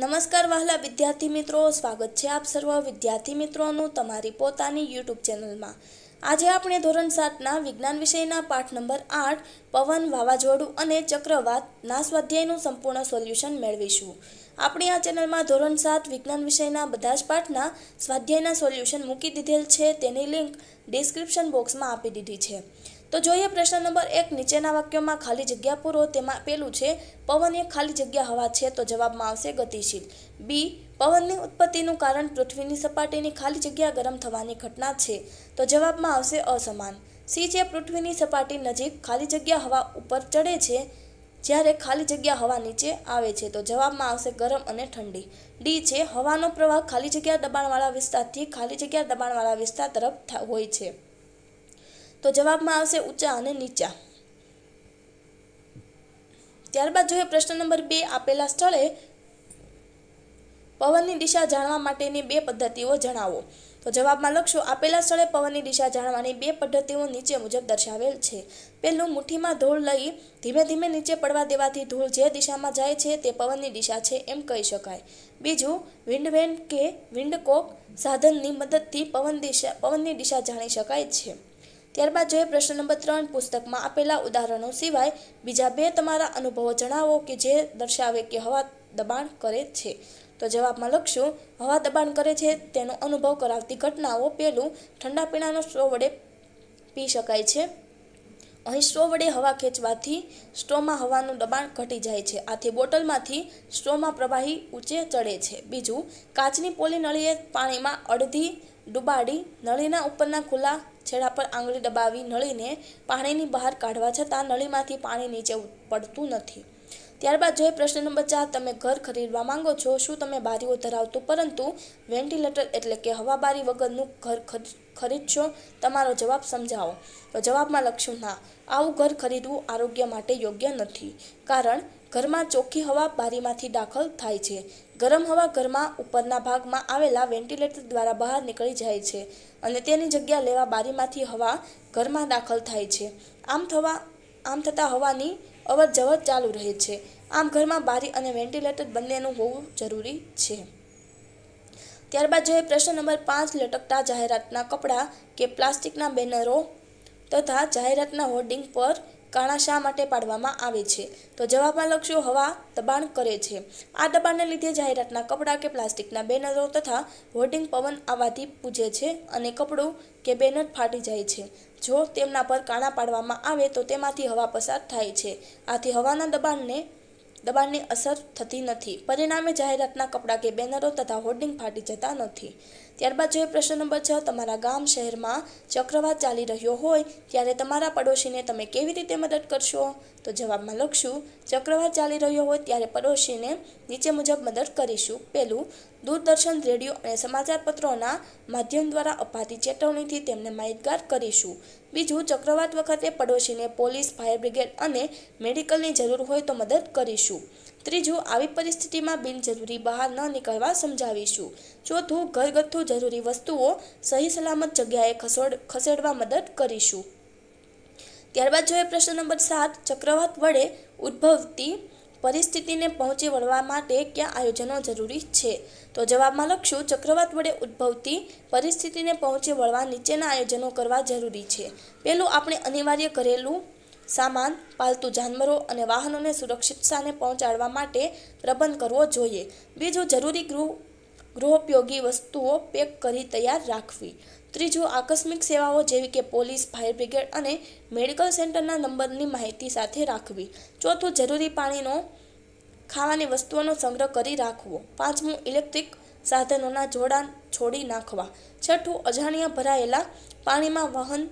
નમસ્કાર વહાલા વિદ્યાર્થી મિત્રો સ્વાગત છે આપ સર્વ વિદ્યાર્થી મિત્રોનું તમારી પોતાની યુટ્યુબ ચેનલમાં આજે આપણે ધોરણ સાતના વિજ્ઞાન વિષયના પાઠ નંબર આઠ પવન વાવાઝોડું અને ચક્રવાત ના સ્વાધ્યાયનું સંપૂર્ણ સોલ્યુશન મેળવીશું આપણી આ ચેનલમાં ધોરણ સાત વિજ્ઞાન વિષયના બધા જ પાઠના સ્વાધ્યાયના સોલ્યુશન મૂકી દીધેલ છે તેની લિંક ડિસ્ક્રિપ્શન બોક્સમાં આપી દીધી છે તો જોઈએ પ્રશ્ન નંબર એક નીચેના વાક્યોમાં ખાલી જગ્યા પૂરો તેમાં પેલું છે પવન એ ખાલી જગ્યા હવા છે તો જવાબમાં આવશે ગતિશીલ બી પવનની ઉત્પત્તિનું કારણ પૃથ્વીની સપાટીની ખાલી જગ્યા ગરમ થવાની ઘટના છે તો જવાબમાં આવશે અસમાન સી છે પૃથ્વીની સપાટી નજીક ખાલી જગ્યા હવા ઉપર ચડે છે જ્યારે ખાલી જગ્યા હવા નીચે આવે છે તો જવાબમાં આવશે ગરમ અને ઠંડી ડી છે હવાનો પ્રવાહ ખાલી જગ્યા દબાણવાળા વિસ્તારથી ખાલી જગ્યા દબાણવાળા વિસ્તાર તરફ હોય છે તો જવાબમાં આવશે ઊંચા અને નીચા ત્યારબાદ જોઈએ પ્રશ્ન નંબર બે આપેલા સ્થળે પવનની દિશા જાણવા માટેની બે પદ્ધતિઓ જણાવો તો જવાબમાં લખશો આપેલા સ્થળે પવનની દિશા જાણવાની બે પદ્ધતિઓ નીચે મુજબ દર્શાવેલ છે પહેલું મુઠ્ઠીમાં ધૂળ લઈ ધીમે ધીમે નીચે પડવા દેવાથી ધૂળ જે દિશામાં જાય છે તે પવનની દિશા છે એમ કહી શકાય બીજું વિન્ડવેન કે વિન્ડકોક સાધનની મદદથી પવન દિશા પવનની દિશા જાણી શકાય છે ત્યારબાદ જોઈએ પ્રશ્ન નંબર ત્રણ પુસ્તકમાં આપેલા ઉદાહરણો સિવાય બીજા બે તમારા અનુભવો જણાવો કે જે દર્શાવે કે હવા દબાણ કરે છે તો જવાબમાં લખશું હવા દબાણ કરે છે તેનો અનુભવ કરાવતી ઘટનાઓ પહેલું ઠંડા પીણાનો સ્ટ્રો વડે પી શકાય છે અહીં સ્ટો વડે હવા ખેંચવાથી સ્ટ્રોમાં હવાનું દબાણ ઘટી જાય છે આથી બોટલમાંથી સ્ટ્રોમાં પ્રવાહી ઊંચે ચડે છે બીજું કાચની પોલી નળીએ પાણીમાં અડધી ડુબાડી નળીના ઉપરના ખુલ્લા છેડા પર આંગળી દબાવી નળીને પાણીની બહાર કાઢવા છતાં નળીમાંથી પાણી નીચે પડતું નથી ત્યારબાદ જોઈએ પ્રશ્ન નંબર ચાર તમે ઘર ખરીદવા માંગો છો શું તમે બારીઓ ધરાવતું પરંતુ વેન્ટિલેટર એટલે કે હવાબારી વગરનું ઘર ખરીદશો તમારો જવાબ સમજાવો તો જવાબમાં લખશું ના આવું ઘર ખરીદવું આરોગ્ય માટે યોગ્ય નથી કારણ ઘરમાં ચોખ્ખી હવા બારીમાંથી દાખલ થાય છે ગરમ હવા ઘરમાં ઉપરના ભાગમાં આવેલા વેન્ટિલેટર દ્વારા બહાર નીકળી જાય છે અને તેની જગ્યા લેવા બારીમાંથી હવા ઘરમાં દાખલ થાય છે આમ થવા આમ થતાં હવાની અવર જવર ચાલુ રહે છે આમ ઘરમાં બારી અને વેન્ટિલેટર બંનેનું હોવું જરૂરી છે ત્યારબાદ જોઈએ પ્રશ્ન નંબર પાંચ લટકતા જાહેરાતના કપડાં કે પ્લાસ્ટિકના બેનરો તથા જાહેરાતના હોર્ડિંગ પર કાણા શા માટે પાડવામાં આવે છે તો જવાબમાં લક્ષ્યો હવા દબાણ કરે છે આ દબાણને લીધે જાહેરાતના કપડાં કે પ્લાસ્ટિકના બેનરો તથા હોર્ડિંગ પવન આવવાથી પૂજે છે અને કપડું કે બેનર ફાટી જાય છે જો તેમના પર કાણા પાડવામાં આવે તો તેમાંથી હવા પસાર થાય છે આથી હવાના દબાણને દબાણની અસર થતી નથી પરિણામે જાહેરાતના કપડાં કે બેનરો તથા હોર્ડિંગ ફાટી જતા નથી ત્યારબાદ જોઈએ પ્રશ્ન નંબર છ તમારા ગામ શહેરમાં ચક્રવાત ચાલી રહ્યો હોય ત્યારે તમારા પડોશીને તમે કેવી રીતે મદદ કરશો તો જવાબમાં લખશું ચક્રવાત ચાલી રહ્યો હોય ત્યારે પડોશીને નીચે મુજબ મદદ કરીશું પહેલું દૂરદર્શન રેડિયો અને સમાચારપત્રોના માધ્યમ દ્વારા અપાતી ચેતવણીથી તેમને માહિતગાર કરીશું બીજું ચક્રવાત વખતે પડોશીને પોલીસ ફાયર બ્રિગેડ અને મેડિકલની જરૂર હોય તો મદદ કરીશું ત્રીજું આવી પરિસ્થિતિમાં બિનજરૂરી બહાર ન નીકળવા સમજાવીશું ચોથું ઘરગથ્થુ જરૂરી વસ્તુઓ સહી સલામત જગ્યાએ ખસોડ ખસેડવા મદદ કરીશું ત્યારબાદ જોઈએ પ્રશ્ન નંબર સાત ચક્રવાત વડે ઉદ્ભવતી પરિસ્થિતિને પહોંચી વળવા માટે કયા આયોજનો જરૂરી છે તો જવાબમાં લખશું ચક્રવાત વડે ઉદ્ભવતી પરિસ્થિતિને પહોંચી વળવા નીચેના આયોજનો કરવા જરૂરી છે પહેલું આપણે અનિવાર્ય કરેલું સામાન પાલતુ જાનવરો અને વાહનોને સુરક્ષિત સ્થાને પહોંચાડવા માટે પ્રબંધ કરવો જોઈએ બીજું જરૂરી ગૃહ ગૃહોપયોગી વસ્તુઓ પેક કરી તૈયાર રાખવી ત્રીજું આકસ્મિક સેવાઓ જેવી કે પોલીસ ફાયર બ્રિગેડ અને મેડિકલ સેન્ટરના નંબરની માહિતી સાથે રાખવી ચોથું જરૂરી પાણીનો ખાવાની વસ્તુઓનો સંગ્રહ કરી રાખવો પાંચમું ઇલેક્ટ્રિક સાધનોના જોડાણ છોડી નાખવા છઠ્ઠું અજાણ્યા ભરાયેલા પાણીમાં વાહન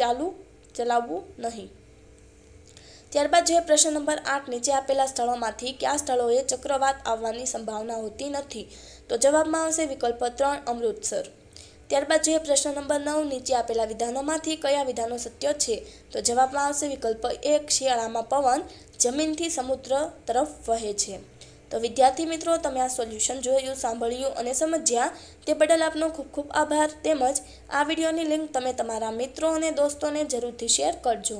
ચાલુ ચલાવવું નહીં ત્યારબાદ જોઈએ પ્રશ્ન નંબર આઠ નીચે આપેલા સ્થળોમાંથી કયા સ્થળોએ ચક્રવાત આવવાની સંભાવના હોતી નથી તો જવાબમાં આવશે વિકલ્પ ત્રણ અમૃતસર ત્યારબાદ જોઈએ પ્રશ્ન નંબર નવ નીચે આપેલા વિધાનોમાંથી કયા વિધાનો સત્ય છે તો જવાબમાં આવશે વિકલ્પ એક શિયાળામાં પવન જમીનથી સમુદ્ર તરફ વહે છે તો વિદ્યાર્થી મિત્રો તમે આ સોલ્યુશન જોયું સાંભળ્યું અને સમજ્યા તે બદલ આપનો ખૂબ ખૂબ આભાર તેમજ આ વિડીયોની લિંક તમે તમારા મિત્રો અને દોસ્તોને જરૂરથી શેર કરજો